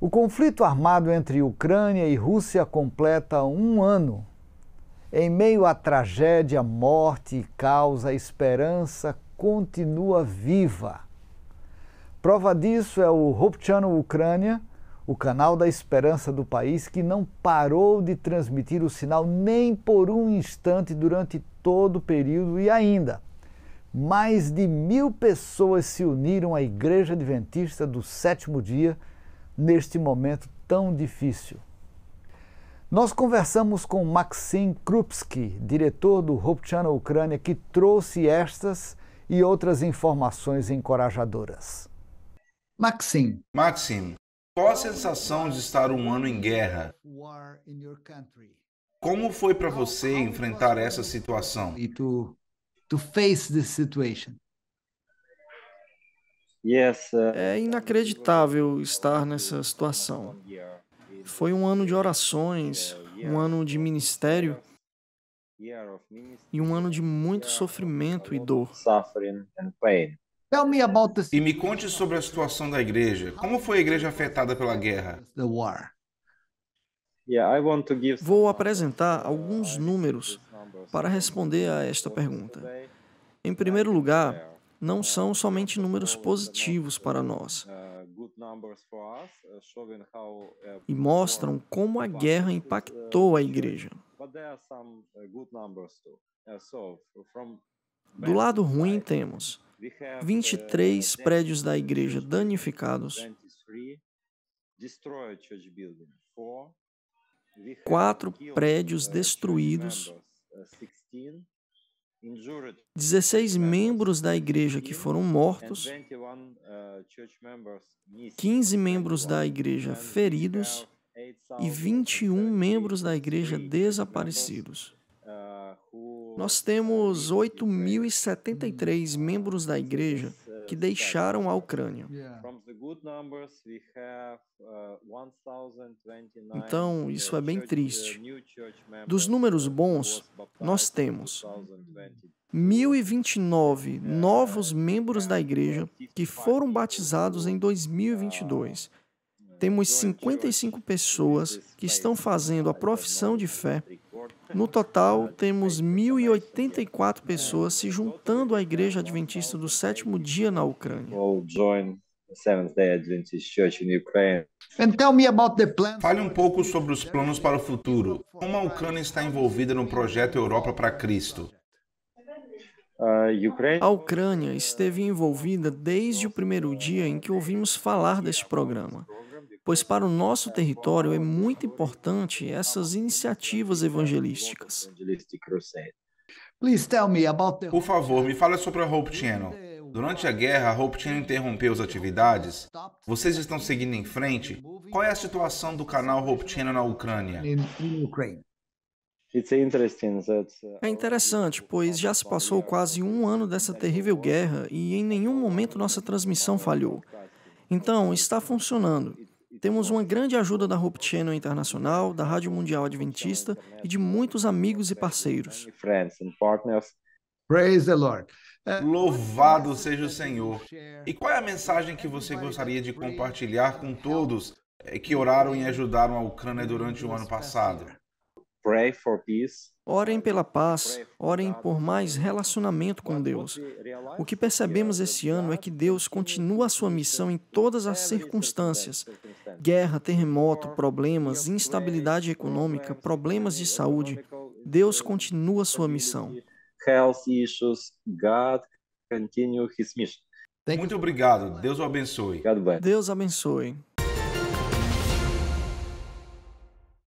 O conflito armado entre Ucrânia e Rússia completa um ano. Em meio à tragédia, morte e caos, a esperança continua viva. Prova disso é o Hope Channel Ucrânia, o canal da esperança do país, que não parou de transmitir o sinal nem por um instante durante todo o período e ainda. Mais de mil pessoas se uniram à Igreja Adventista do sétimo dia neste momento tão difícil. Nós conversamos com Maxim Krupski, diretor do Hope Channel Ucrânia, que trouxe estas e outras informações encorajadoras. Maxim. Maxim, qual a sensação de estar um ano em guerra? Como foi para você enfrentar essa situação? To, to face this situation. É inacreditável estar nessa situação. Foi um ano de orações, um ano de ministério e um ano de muito sofrimento e dor. E me conte sobre a situação da igreja. Como foi a igreja afetada pela guerra? Vou apresentar alguns números para responder a esta pergunta. Em primeiro lugar, não são somente números positivos para nós e mostram como a guerra impactou a igreja. Do lado ruim, temos 23 prédios da igreja danificados, quatro prédios destruídos 16 membros da igreja que foram mortos, 15 uh, uh, membros da igreja feridos e 21 membros da igreja desaparecidos. Nós temos 8.073 membros da igreja que deixaram a Ucrânia. Uh, então, isso é bem uh, triste. Dos números bons, nós temos 1.029 novos membros da igreja que foram batizados em 2022 ah, temos 55 pessoas que estão fazendo a profissão de fé no total, temos 1.084 pessoas se juntando à Igreja Adventista do Sétimo Dia na Ucrânia. Fale um pouco sobre os planos para o futuro. Como a Ucrânia está envolvida no projeto Europa para Cristo? Uh, a Ucrânia esteve envolvida desde o primeiro dia em que ouvimos falar deste programa pois para o nosso território é muito importante essas iniciativas evangelísticas. Por favor, me fale sobre a Hope Channel. Durante a guerra, a Hope Channel interrompeu as atividades. Vocês estão seguindo em frente? Qual é a situação do canal Hope Channel na Ucrânia? Uh, é interessante, pois já se passou quase um ano dessa terrível guerra e em nenhum momento nossa transmissão falhou. Então, está funcionando. Temos uma grande ajuda da Hope Channel Internacional, da Rádio Mundial Adventista e de muitos amigos e parceiros. Praise the Lord. É, Louvado seja o Senhor. E qual é a mensagem que você gostaria de compartilhar com todos eh, que oraram e ajudaram a Ucrânia durante o ano passado? Orem pela paz, orem por mais relacionamento com Deus. O que percebemos esse ano é que Deus continua a sua missão em todas as circunstâncias: guerra, terremoto, problemas, instabilidade econômica, problemas de saúde. Deus continua a sua missão. Health issues, God his mission. Muito obrigado. Deus o abençoe. Deus abençoe.